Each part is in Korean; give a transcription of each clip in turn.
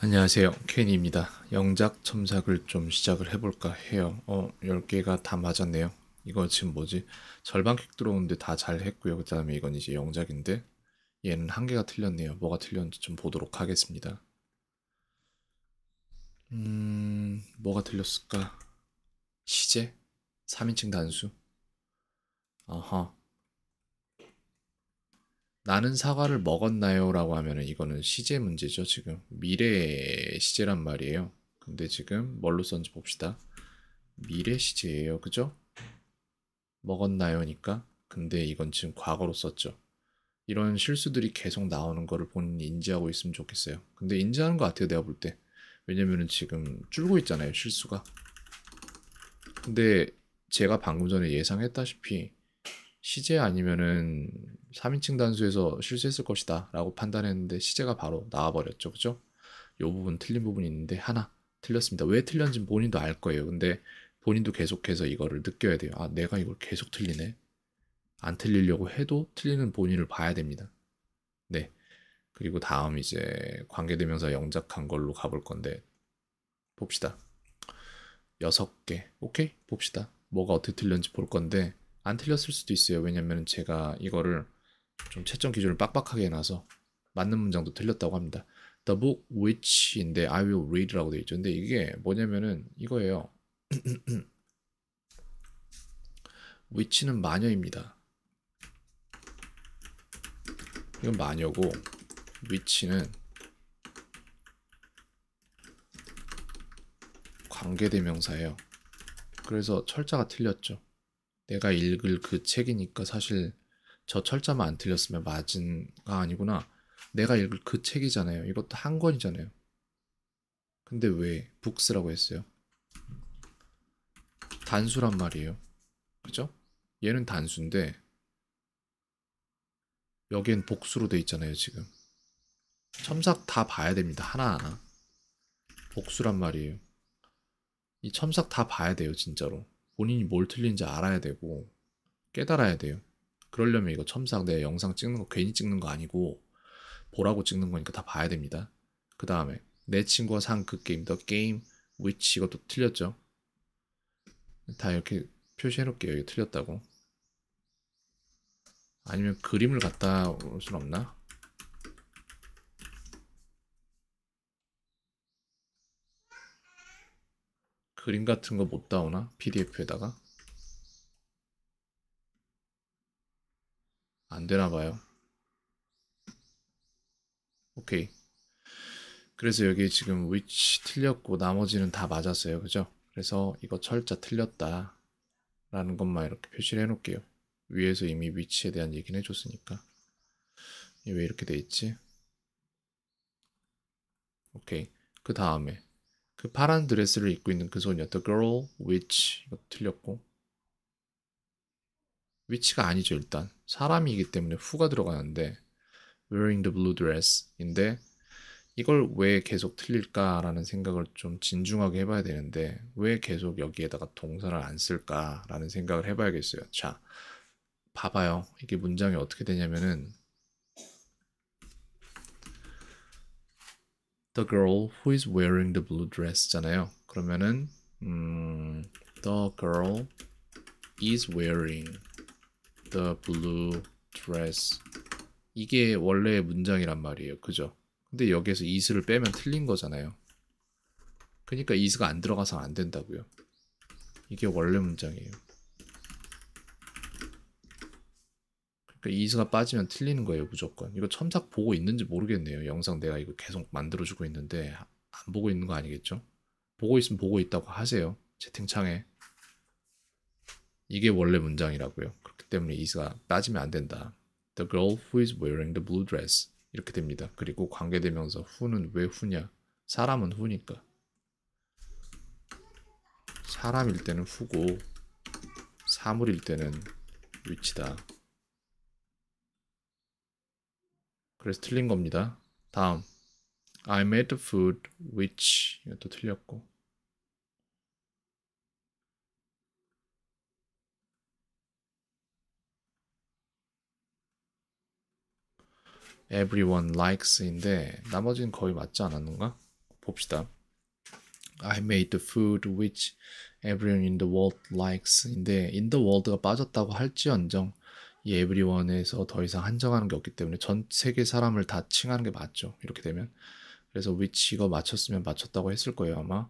안녕하세요. 켄입니다. 영작 첨삭을 좀 시작을 해볼까 해요. 어, 10개가 다 맞았네요. 이거 지금 뭐지? 절반킥 들어오는데 다잘 했고요. 그 다음에 이건 이제 영작인데 얘는 한 개가 틀렸네요. 뭐가 틀렸는지 좀 보도록 하겠습니다. 음... 뭐가 틀렸을까? 시제? 3인칭 단수? 아하. 나는 사과를 먹었나요? 라고 하면은 이거는 시제 문제죠, 지금. 미래 시제란 말이에요. 근데 지금 뭘로 썼는지 봅시다. 미래 시제예요, 그죠? 먹었나요?니까. 근데 이건 지금 과거로 썼죠. 이런 실수들이 계속 나오는 거를 본인이 인지하고 있으면 좋겠어요. 근데 인지하는 것 같아요, 내가 볼 때. 왜냐면은 지금 줄고 있잖아요, 실수가. 근데 제가 방금 전에 예상했다시피 시제 아니면은 3인칭 단수에서 실수했을 것이다 라고 판단했는데 시제가 바로 나와버렸죠. 그죠? 요 부분 틀린 부분이 있는데 하나 틀렸습니다. 왜 틀렸는지 본인도 알 거예요. 근데 본인도 계속해서 이거를 느껴야 돼요. 아, 내가 이걸 계속 틀리네. 안 틀리려고 해도 틀리는 본인을 봐야 됩니다. 네. 그리고 다음 이제 관계대명사 영작한 걸로 가볼 건데 봅시다. 여섯 개. 오케이? 봅시다. 뭐가 어떻게 틀렸는지 볼 건데 안 틀렸을 수도 있어요. 왜냐면 제가 이거를 좀 채점 기준을 빡빡하게 해놔서 맞는 문장도 틀렸다고 합니다. The book which인데 I will read라고 되어 있죠. 근데 이게 뭐냐면은 이거예요. which는 마녀입니다. 이건 마녀고 위치는 관계대명사예요. 그래서 철자가 틀렸죠. 내가 읽을 그 책이니까 사실 저 철자만 안 틀렸으면 맞은 가 아니구나. 내가 읽을 그 책이잖아요. 이것도 한 권이잖아요. 근데 왜 북스라고 했어요? 단수란 말이에요. 그죠? 얘는 단수인데 여기엔 복수로 돼 있잖아요, 지금. 첨삭 다 봐야 됩니다. 하나하나. 복수란 말이에요. 이 첨삭 다 봐야 돼요, 진짜로. 본인이 뭘 틀린지 알아야 되고 깨달아야 돼요. 그러려면 이거 첨삭내 영상 찍는 거 괜히 찍는 거 아니고 보라고 찍는 거니까 다 봐야 됩니다. 그 다음에 내 친구가 산 그 게임 더 게임 w h 이것도 틀렸죠. 다 이렇게 표시해 놓을게요. 이게 틀렸다고. 아니면 그림을 갖다 올 순 없나? 그림 같은 거 못 다오나? PDF에다가? 안 되나 봐요. 오케이. 그래서 여기 지금 위치 틀렸고 나머지는 다 맞았어요. 그죠? 그래서 이거 철자 틀렸다. 라는 것만 이렇게 표시를 해놓을게요. 위에서 이미 위치에 대한 얘기는 해줬으니까. 왜 이렇게 돼 있지? 오케이. 그 다음에 그 파란 드레스를 입고 있는 그 소녀 The girl which 이거 틀렸고 위치가 아니죠 일단 사람이기 때문에 후가 들어가는데 wearing the blue dress인데 이걸 왜 계속 틀릴까라는 생각을 좀 진중하게 해봐야 되는데 왜 계속 여기에다가 동사를 안 쓸까라는 생각을 해봐야겠어요. 자, 봐봐요. 이게 문장이 어떻게 되냐면은 the girl who is wearing the blue dress잖아요. 그러면은 음, the girl is wearing the blue dress 이게 원래의 문장이란 말이에요. 그죠? 근데 여기에서 is를 빼면 틀린 거잖아요. 그러니까 is가 안 들어가서 안 된다고요. 이게 원래 문장이에요. 그러니까 is가 빠지면 틀리는 거예요, 무조건. 이거 첨삭 보고 있는지 모르겠네요. 영상 내가 이거 계속 만들어주고 있는데 안 보고 있는 거 아니겠죠? 보고 있으면 보고 있다고 하세요. 채팅창에. 이게 원래 문장이라고요. 때문에 이가 따지면 안 된다. The girl who is wearing the blue dress 이렇게 됩니다. 그리고 관계되면서 who는 왜 who냐? 사람은 who니까. 사람일 때는 who고 사물일 때는 위치다. 그래서 틀린 겁니다. 다음 I made the food which 이것도 틀렸고 everyone likes인데 나머지는 거의 맞지 않았는가? 봅시다. I made the food which everyone in the world likes인데 in the world가 빠졌다고 할지언정 이 everyone에서 더 이상 한정하는 게 없기 때문에 전 세계 사람을 다 칭하는 게 맞죠. 이렇게 되면 그래서 which 이거 맞췄으면 맞췄다고 했을 거예요 아마.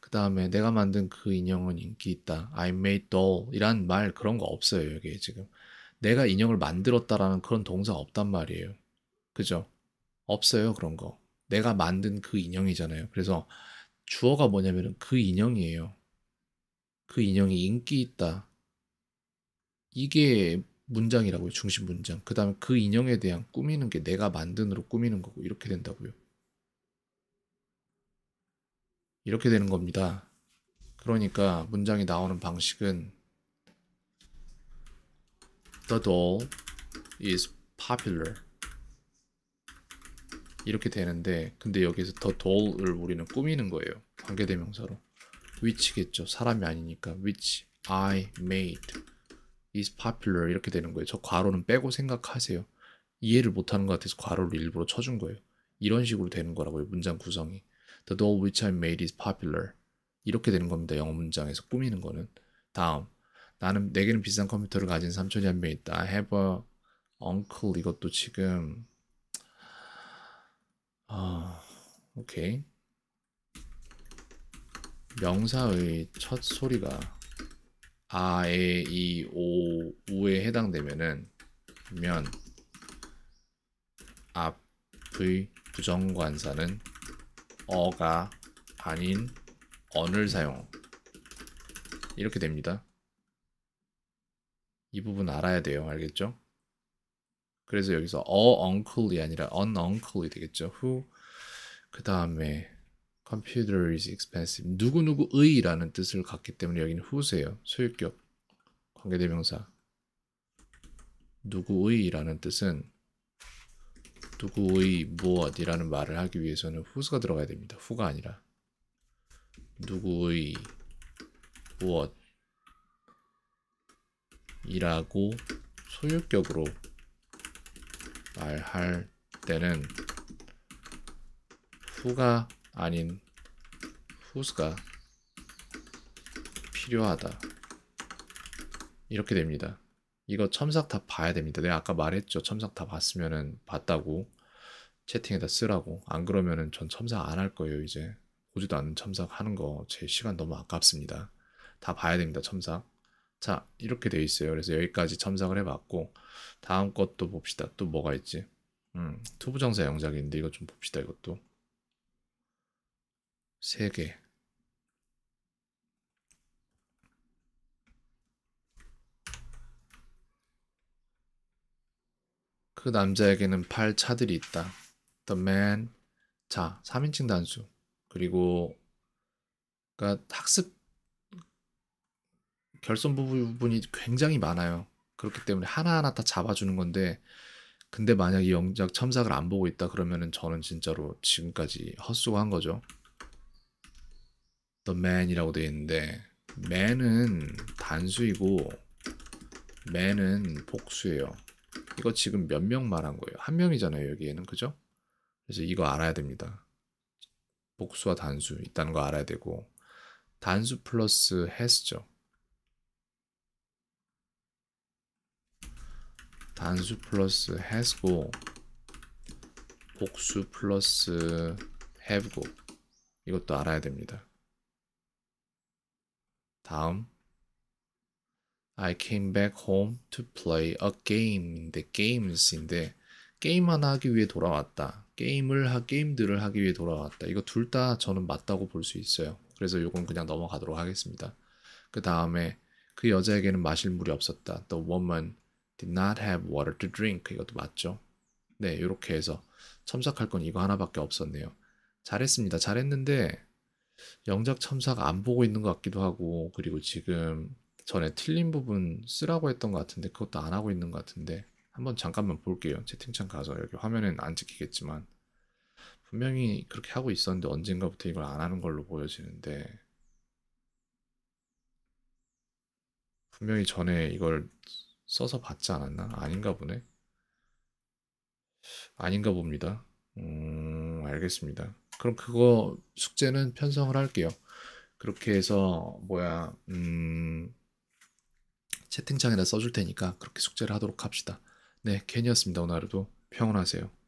그 다음에 내가 만든 그 인형은 인기 있다. I made doll 이란 말 그런 거 없어요 여기 지금. 내가 인형을 만들었다라는 그런 동사 없단 말이에요. 그죠? 없어요, 그런 거. 내가 만든 그 인형이잖아요. 그래서 주어가 뭐냐면 그 인형이에요. 그 인형이 인기 있다. 이게 문장이라고요, 중심 문장. 그 다음에 그 인형에 대한 꾸미는 게 내가 만든으로 꾸미는 거고, 이렇게 된다고요. 이렇게 되는 겁니다. 그러니까 문장이 나오는 방식은 The doll is popular. 이렇게 되는데 근데 여기서 더 doll을 우리는 꾸미는 거예요. 관계대명사로. which겠죠. 사람이 아니니까 which I made is popular 이렇게 되는 거예요. 저 괄호는 빼고 생각하세요. 이해를 못하는 것 같아서 괄호를 일부러 쳐준 거예요. 이런 식으로 되는 거라고요. 문장 구성이. The doll which I made is popular. 이렇게 되는 겁니다. 영어 문장에서 꾸미는 거는. 다음. 나는 내게는 비싼 컴퓨터를 가진 삼촌이 한 명 있다. I have a uncle 이것도 지금 아, 오케이. 명사의 첫 소리가 아, 에, 이, 오, 우에 해당되면은 면 앞의 부정관사는 어가 아닌 언을 사용 이렇게 됩니다. 이 부분 알아야 돼요. 알겠죠? 그래서 여기서 어 uncle이 아니라 ununcle이 되겠죠. who 그 다음에 computer is expensive 누구누구의라는 뜻을 갖기 때문에 여기는 who세요. 소유격 관계대명사 누구의라는 뜻은 누구의 무엇이라는 말을 하기 위해서는 who가 들어가야 됩니다. who가 아니라 누구의 무엇이라고 소유격으로 말할 때는 후가 아닌 후스가 필요하다. 이렇게 됩니다. 이거 첨삭 다 봐야 됩니다. 내가 아까 말했죠. 첨삭 다 봤으면은 봤다고 채팅에다 쓰라고. 안 그러면은 전 첨삭 안 할 거예요, 이제. 보지도 않는 첨삭 하는 거 제 시간 너무 아깝습니다. 다 봐야 됩니다, 첨삭. 자 이렇게 돼 있어요. 그래서 여기까지 첨삭을 해봤고 다음 것도 봅시다. 또 뭐가 있지? 음, 투부정사 영작인데 이거 좀 봅시다. 이것도 세 개. 그 남자에게는 팔 차들이 있다. The man. 자, 3인칭 단수. 그리고 그러니까 학습 결손 부분이 굉장히 많아요. 그렇기 때문에 하나하나 다 잡아주는 건데 근데 만약 에 영작 첨삭을 안 보고 있다 그러면은 저는 진짜로 지금까지 헛수고한 거죠. The man이라고 되어 있는데 man은 단수이고 man은 복수예요. 이거 지금 몇 명 말한 거예요? 한 명이잖아요 여기에는 그죠? 그래서 이거 알아야 됩니다. 복수와 단수 있다는 거 알아야 되고 단수 플러스 has죠. 단수 플러스 has고 복수 플러스 have고 이것도 알아야 됩니다. 다음 I came back home to play a game인데 games인데 게임 하나 하기 위해 돌아왔다. 게임을 하 게임들을 하기 위해 돌아왔다. 이거 둘 다 저는 맞다고 볼 수 있어요. 그래서 이건 그냥 넘어가도록 하겠습니다. 그 다음에 그 여자에게는 마실 물이 없었다. The woman did not have water to drink. 이것도 맞죠? 네, 이렇게 해서 첨삭할 건 이거 하나밖에 없었네요. 잘했습니다. 잘했는데 영작 첨삭 안 보고 있는 것 같기도 하고 그리고 지금 전에 틀린 부분 쓰라고 했던 것 같은데 그것도 안 하고 있는 것 같은데 한번 잠깐만 볼게요. 채팅창 가서 여기 화면엔 안 찍히겠지만 분명히 그렇게 하고 있었는데 언젠가부터 이걸 안 하는 걸로 보여지는데 분명히 전에 이걸 써서 받지 않았나? 아닌가 보네. 아닌가 봅니다. 음, 알겠습니다. 그럼 그거 숙제는 편성을 할게요. 그렇게 해서 뭐야 음, 채팅창에다 써줄 테니까 그렇게 숙제를 하도록 합시다. 네, 겐이었습니다. 오늘 하루도 평온하세요.